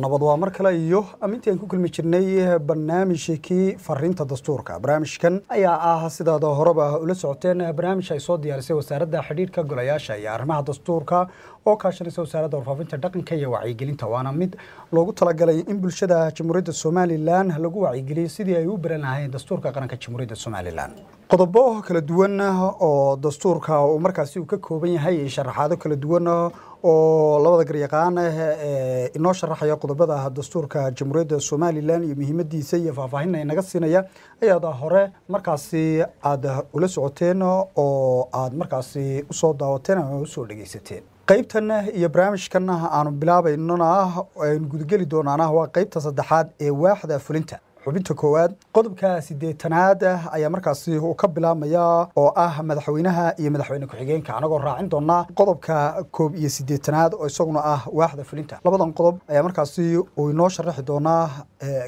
nabad waa mar kale iyo amintii aan ku kulmi jirnay barnaamijkii fariinta dastuurka barnaamijkan ayaa ah sidaad horeba ula socoteen barnaamij ay soo diyaarisay wasaaradda xidhiirhka golayaasha iyo arrimaha dastuurka oo kaashanaysa wasaaradda warfaafinta dhaqanka iyo wacyigelinta waana mid loogu talagalay in bulshada jamhuuriyadda somalilan lagu wacyigeliyo sidii ay u baran lahayn dastuurka qaranka jamhuuriyadda somalilan qodobo kala duwan oo dastuurka uu markaasi uu ka kooban yahay iyo sharaxaado kala duwan oo labada garyaqaan eh, eh, inoo sharaxaya qodobada dastuurka jamhuuriyadda somalilan iyo muhiimadiisa iyo faahfaahin ay naga siinaya ayaad hore markaasi aada ula socoteen oo aada markaasi usoo daawateen ama usoo dhegeysateen qaybtan iyo barnaamijkan aanu bilaabaynona aynu gudageli doonaana ah waa qaybta saddexaad ee waaxda fulinta xubinta koowaad qodobka sideetanaad ah ayaa markaasi ka bilaabmaya oo ah madaxweynaha iyo madaxweyne ku-xigeenka anagoo raacin doona qodobka koob iyo sideetanaad oo isaguna ah waaxda fulinta labadan qodob ayaa markaasi uu inoo sharaxi doonaa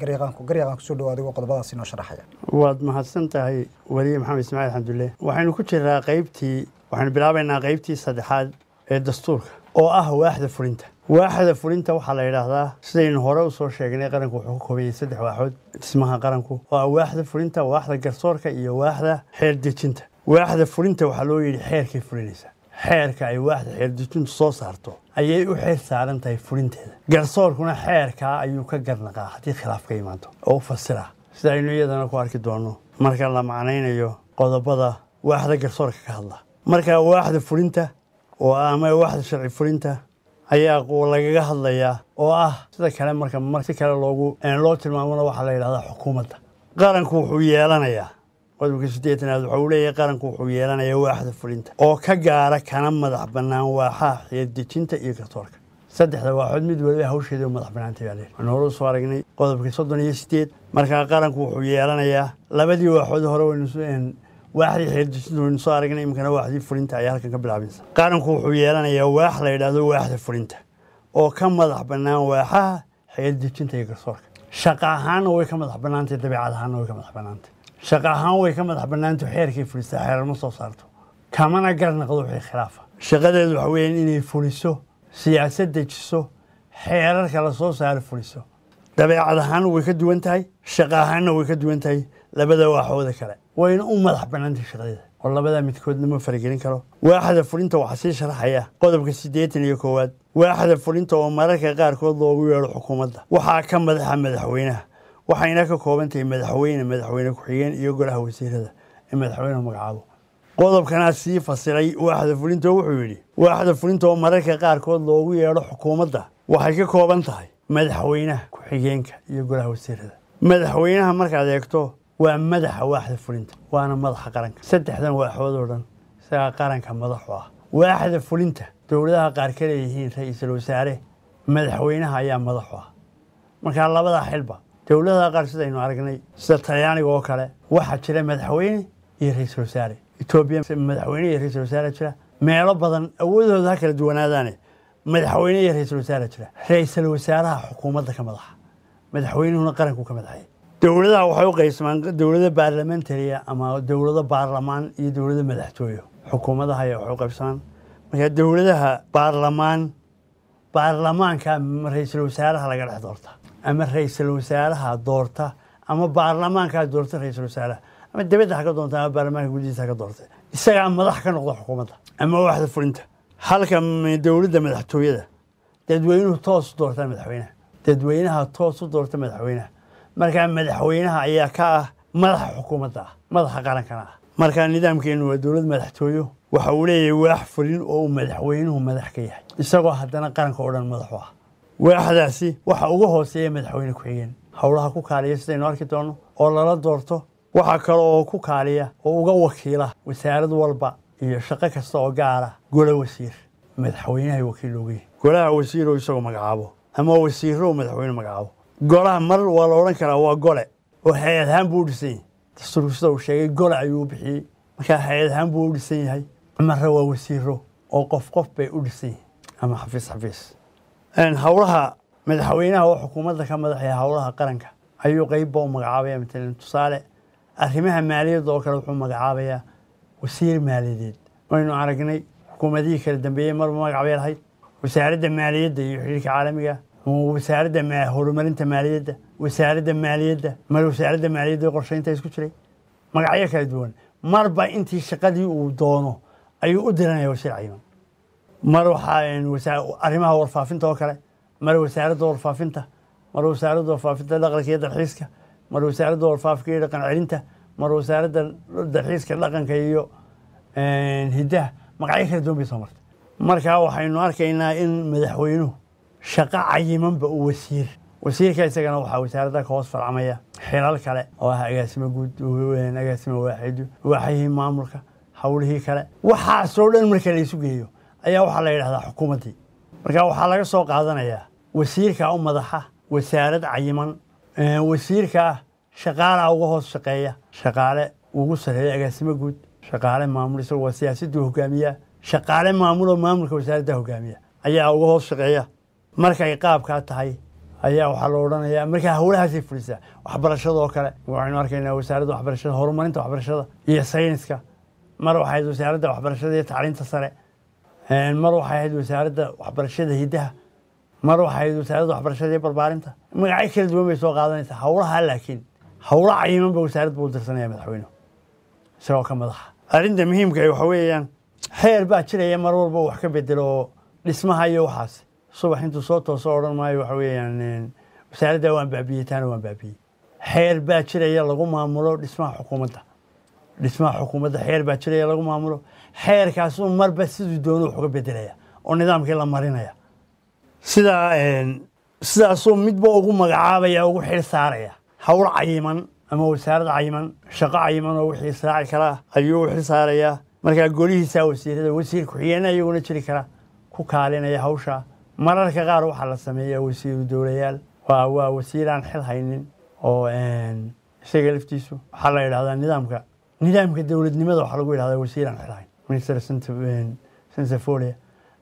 garyaqaanku garyaqaan kusoo dhawaad igoo qodobadaas inoo sharaxaya waad mahadsan tahay weliye maxamed ismaaciil xamdulle waxaynu ku jiraa qaybtii waxaynu bilaabaynaa qaybtii saddexaad ee dastuurka oo ah waaxda fulinta waaxda fulinta waxaa la yidhaahdaa sidaynu hore usoo sheegnay qaranku wuxuu ka kooban saddex waaxood dhismaha qaranku waa ah waaxda fulinta waaxda garsoorka iyo waaxda xeer dejinta waaxda fulinta waxaa loo yidhi xeerkay fulinaysaa xeerka ay waaxda xeerdejintu soo saarto ayay u xeer saaran tahay fulinteeda garsoorkuna xeerkaa ayuu ka garnaqaa haddii khilaaf ka imaanto oo u fasiraa sida aynu iyadana ku arki doonno marka la macnaynayo qodobada waaxda garsoorka ka hadla markaa waaxda fulinta oo ama ah waxda sharci fulinta ayaa lagaga hadlayaa oo ah sida kale marka si kale loogu loo tilmaamona waxaa la yidhahdaa xukuumadda qaranku wuxuu yeelanayaa qodobka siddeetanaad waxau leeyahay qaranku wuxuu yeelanayaa waaxda fulinta oo ka gaara kana madax bannaan waaxaa xiyadejinta iyo gartoorka saddexda waaxood mid waliba ah, hawsheeda madax bannaantay baa leeyahy waxaanu soo aragnay qodobka soddon iyo sideed markaa qaranku wuxuu yeelanayaa labadii waaxood hore waynu waaxdii xeeldejintoon soo aragna imikana waaxdii fulinta ayaa halkan ka bilaabaysa qaranku wuxuu yeelanayaa waax la yidhaahdo waaxda fulinta oo ka madax bannaan waaxaha xeeldejinta iyo garsoorka shaqa ahaanna way ka madax bannaantay dabeecad ahaanna way ka madax bannaantay shaqa ahaan way ka madax bannaanta xeerkay fulisa xeerarma soo saarto kamana garnaqdo naqdo khilaafa shaqadeedu waxa weeyaan inay fuliso siyaasad dejiso xeerarka la soo saaro fuliso dabeecad ahaanna way ka duwan tahay shaqa ahaanna way ka duwan tahay labada waaxooda kale wayna u madax bannaantay shaqadayda oo labadaa midkoodna ma faragelin karo waaxda fulinta waxaa sii sharaxaya qodobka siddeetan iyo koowaad waaxda fulinta oo mararka qaarkood loogu yeedho xukuumadda waxaa ka madaxa madaxweynaha waxayna ka kooban tahay madaxweyne madaxweyne ku-xigeen iyo golaha wasiirada ee madaxweynuhu magacaabo qodobkanaa sii fasiray waaxda fulinta wuxuu yidhi waaxda fulinta oo mararka qaarkood loogu yeedho xukuumadda waxay ka kooban tahay madaxweynaha ku-xigeenka iyo golaha wasiirada madaxweynaha markaad eegto waa madaxa waaxda fulinta waana madaxa qaranka saddexdan waaxood oo dhan isagaa qaranka madaxu ah waaxda fulinta dowladaha qaar ka leeyihiin ra-iisul wasaare madaxweynaha ayaa madaxu ah markaa labadaa xilba dowladaha qaar sidaynu aragnay sida talyaaniga oo kale waxaa jira madaxweyne iyo ra-iisul wasaare etoobiya madaxweyne iyo ra-isul wasaare jira meelo badan awoodahooda ha kala duwanaadaane madaxweyne iyo ra-iisul wasaare jira ra-iisul wasaaraha xukuumadda ka madaxa madaxweynuhuna qaranku ka madaxay dowladaha waxay u qaybsamaan dowlada baarlamentaria ama dowlado baarlamaan iyo dowlada madaxtooyo xukuumadaha ayaa waxay u qaybsamaan marka dowladaha baarlamaan baarlamaanka ra-iisul wasaaraha laga dhex doorta ama ra-iisul wasaaraha doorta ama baarlamaankaa doorta ra-isul wasaaraha ama dibadda ha ka doonta ama baarlamaanka guddihiisa ha ka isagaa madax ka noqda xukuumadda ama waaxda fulinta halka dowladda madaxtooyada dadweynuhu toos u doortaan madaxweynaha dadweynaha toos u doorta madaxweynaha markaa madaxweynaha ayaa ka ah madaxa xukuumadda ah madaxa qarankana ah markaa nidaamkeennu waa dowlad madaxtooyo waxa uu leeyahay waax fulin oo uu madaxweynuhu madax ka yahay isagoo haddana qaranka oo dhan madaxu ah waaxdaasi waxa uga hooseeya madaxweyne ku-xigeen howlaha ku kaaliya sidaynu arki doonno oo lala doorto waxaa kale oo ku kaaliya oo uga wakiila wasaarad walba iyo shaqo kasta oo gaara gola wasiir madaxweynahay wakiil oogaya golaha wasiiroo isagoo magacaabo ama wasiirou madaxweyne magacaabo golaha mar waa la odhan karaa waa gole oo hay-ad ahaan buu u dhisan yahay dastuurku sida uu sheegay gole ayuu u bixiyey markaa hay-ad ahaan buu u dhisan yahay marre waa wasiiro oo qof qof bay u dhisan yihin ama xafiis xafiis howlaha madaxweynaha oo xukuumadda ka madaxaya howlaha qaranka ayuu qeybba u magacaabaya matalan tusaale arrimaha maaliyadda oo kale wuxuu magacaabayaa wasiir maaliyadeed waynu aragnay xukuumadihii kala dambeeyey marba magacbay lahayd wasaaradda maaliyadda iyo xiriirka caalamiga wasaaradda horumarinta maaliyadda wasaaradda maaliyadda mar wasaaradda maaliyadda qorshaynta isku jiray magacyo kala duwan marba intii shaqadii uu doono ayuu u diranaya wasiir cayiman mar waxaa warfaafinta oo kale mar wasaaradda warfaafinta mar wasaaradda warfaafinta dhaqanka iyo dalxiiska mar wasaaradda warfaafinka iyo dhaqan celinta mar wasaaradda dalxiiska dhaqanka iyo hiddaha magacyo kala duwan bay soo martay markaa waxaynu arkaynaa in madaxweynuhu shaqo cayimanba u wasiir wasiirka isagana waxaa wasaaradda ka hoos farcamaya xilal kale oo ah agaasimo guud agaasimo waaxidu waaxyihii maamulka hawlihii kale waxaasoo dhan marka laysu geeyo ayaa waxaa la yidhahdaa xukuumaddii marka waxaa laga soo qaadanayaa wasiirkaa u madaxa wasaarad cayiman wasiirkaa shaqaalaa ah uga hoos shaqeeya shaqaale ugu sarreeya agaasimo guud shaqaale maamul isagoo waa siyaasaddu hogaamiya shaqaale maamuloo maamulka wasaaradda hogaamiya ayaa uga hoos shaqeeya markay qaabkaa tahay ayaa waxaa la odhanayaa markaa howlahaasay fulisaa waxbarashadoo kale waxaynu arkaynaa wasaaradda waxbarashada horumarinta waxbarashada iyo sayniska mar waxay ahayd wasaaradda waxbarashada iyo tacliinta sare mar waxay ahayd wasaaradda waxbarashada hiddaha mar waxay ahayd wasaaradda waxbarashada iyo barbaarinta magacyo kala duwan bay soo qaadanaysaa howlaha laakiin howla cayiman ba wasaaradda buu dirsanaya madaxweynuhu isagoo ka madaxa arrinta muhiimka ah waxaa weeyaan heer baa jiraya mar walba wax ka bedelo dhismaha iyo waxaas subax intuu soo tooso odhan maayo waxa weeyaan wasaaraddaa waan baabiyey taana waan baabiyey xeer baa jiraya lagu maamulo dhismaha xukuumadda dhismaha xukuumadda xeer baa jiraya lagu maamulo xeerkaasuu marba siduu doonu wax uga bedelaya oo nidaamkii la marinaya sidaa sidaasuu midba ugu magacaabaya ugu xil saaraya hawl cayiman ama wasaarad cayiman shaqo cayiman oo wixii israaci karaa ayuu u xil saarayaa markaa golihiisaa wasiirada wasiir ku-xigeenna iyaguna jiri kara ku kaalinaya hawshaa mararka qaar waxaa la sameeya wasiiru dowlayaal waa wasiir aan xil haynin oo isaga laftiisu waxaa la yidhahdaa nidaamka nidaamka dowladnimada waxaa lagu yidhahdaa wasiir aan xil hayn minister sensafolia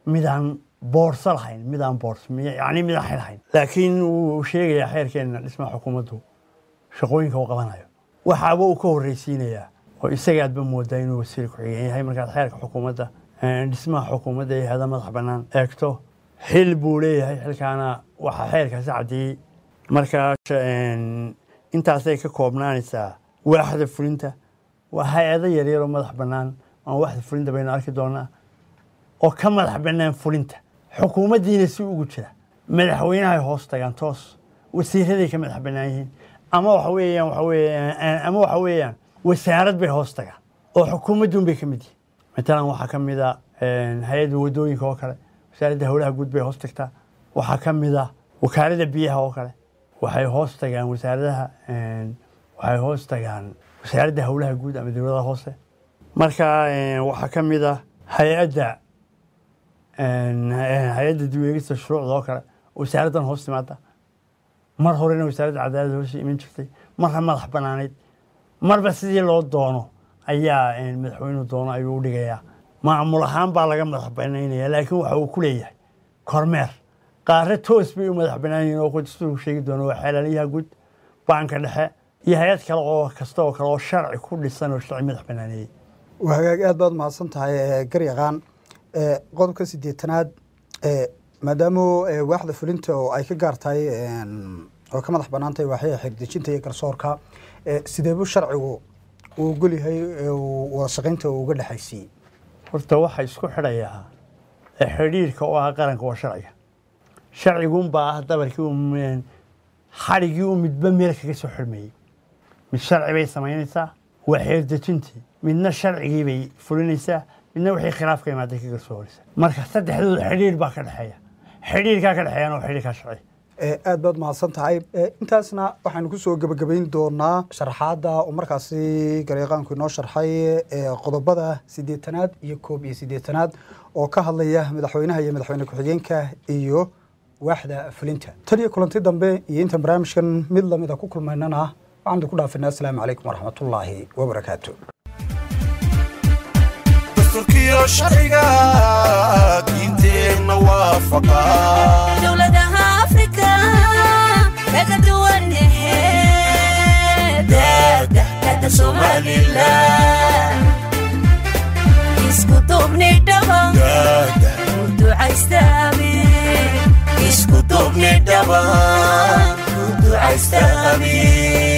midaan boorso lahayn midaan boors yacni midaan xil hayn laakiin wuu sheegayaa xeerkeenna dhismaha xukuumaddu shaqooyinka uu qabanayo waxaaba uu ka horreysiinayaa oo isagaadba moodaa inuu wasiir ku-xigeen yahay markaad xeerka xukuumadda dhismaha xukuumadda iyo hada madax bannaan eegto xil buu leeyahay xilkaana waxaa xeerka sacdii markaas intaasay ka koobnaanaysaa waaxda fulinta waa hay-ado yaryaroo madax bannaan aan waaxda fulinta baynu arki doonaa oo ka madax bannaan fulinta xukuumaddiina si ugu jira madaxweynahay hoos tagaan toos wasiiraday ka madax bannaan yihiin ama waxa weeyaan waxa weeyaan ama waxa weeyaan wasaarad bay hoos tagaan oo xukuumadduun bay ka mid yihiin matalan waxaa ka mid a ah, hay-adda wadooyinka oo kale wasaaradda howlaha guud bay hoos tagtaa waxaa ka mid ah wakaaladda biyaha oo kale waxay hoos tagaan wasaaradaha waxay hoos tagaan wasaaradda howlaha guud ama dowladaha hoose marka waxaa ka mid ah hay-adda hay-adda diweegista shuruucda oo kale wasaaraddan hoos timaada mar horena wasaaradda cadaaladda hoosha iman jirtay marna madax bannaanayd marba sidii loo doono ayaa madaxweynuhu doono ayuu u dhigayaa maamul ahaan baa laga madax banaynaya laakiin waxa uu ku leeyahay kormeer qaare toos bay u madax banaanyihin oo qudsidu sheegi doono waa xeelaaliyaha guud baanka dhexe iyo hay-ad kale oo kasta oo kale oo sharci ku dhisan oo sharci madax banaaneeyey waa hagaag aad baad mahadsan tahay eh, garyaqaan eh, qodobka sideetanaad eh, maadaama waaxda fulinta oo ay ka gaartahay oo ka madax banaan tahay xirdejinta iyo garsoorka sideebu sharcigu uu ogolyahay wada shaqaynta uga dhexaysiiyey horta waxa isku xidhayaa xidhiirka u ah qaranka waa sharciga sharcigunbaa ah dabarkii xadhigii uu midba meel kaga soo xidhmayey mid sharci bay samaynaysaa waa xeerdejintii midna sharcigii bay fulinaysaa midna wixii khilaafka imaadday soo garsooraysaa marka saddexdooda xidhiir baa ka dhexeeya xidhiirkaa ka dhexeeyana waa xidhiirkaa sharci aad baad mahadsan tahay intaasna waxaanu kusoo gebagabayn doonaa sharxaada oo markaasi gareeqaanku inoo sharxay qodobada siddeetanaad iyo koob iyo siddeetanaad oo ka hadlaya madaxweynaha iyo madaxweyne ku-xigeenka iyo waaxda fulinta tan iyo kulanti dambe iyo intaan barnaamijkan mid lamida ku kulmaynana waxaanu ku dhaafinaa asalaamu calaykum waraxmatullaahi wabarakaatu harciga diinteenna waafaqa Kada duwanihe Daadah kata Somalila Isku tubni dabang Daadah Kudu aistami Isku tubni dabang Kudu aistami